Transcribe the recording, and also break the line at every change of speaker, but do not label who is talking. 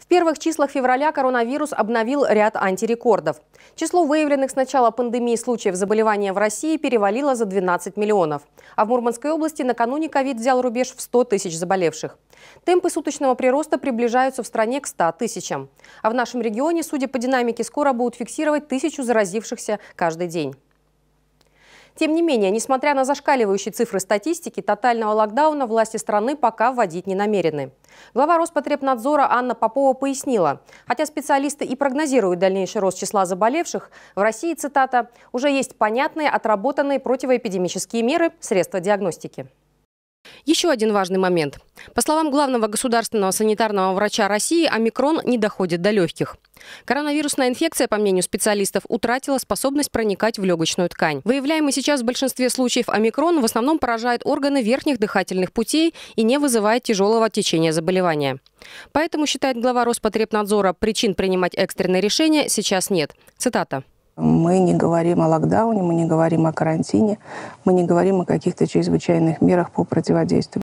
В первых числах февраля коронавирус обновил ряд антирекордов. Число выявленных с начала пандемии случаев заболевания в России перевалило за 12 миллионов. А в Мурманской области накануне ковид взял рубеж в 100 тысяч заболевших. Темпы суточного прироста приближаются в стране к 100 тысячам. А в нашем регионе, судя по динамике, скоро будут фиксировать тысячу заразившихся каждый день. Тем не менее, несмотря на зашкаливающие цифры статистики, тотального локдауна власти страны пока вводить не намерены. Глава Роспотребнадзора Анна Попова пояснила, хотя специалисты и прогнозируют дальнейший рост числа заболевших, в России, цитата, уже есть понятные отработанные противоэпидемические меры, средства диагностики. Еще один важный момент. По словам главного государственного санитарного врача России, омикрон не доходит до легких. Коронавирусная инфекция, по мнению специалистов, утратила способность проникать в легочную ткань. Выявляемый сейчас в большинстве случаев омикрон в основном поражает органы верхних дыхательных путей и не вызывает тяжелого течения заболевания. Поэтому, считает глава Роспотребнадзора, причин принимать экстренные решения сейчас нет. Цитата. Мы не говорим о локдауне, мы не говорим о карантине, мы не говорим о каких-то чрезвычайных мерах по противодействию.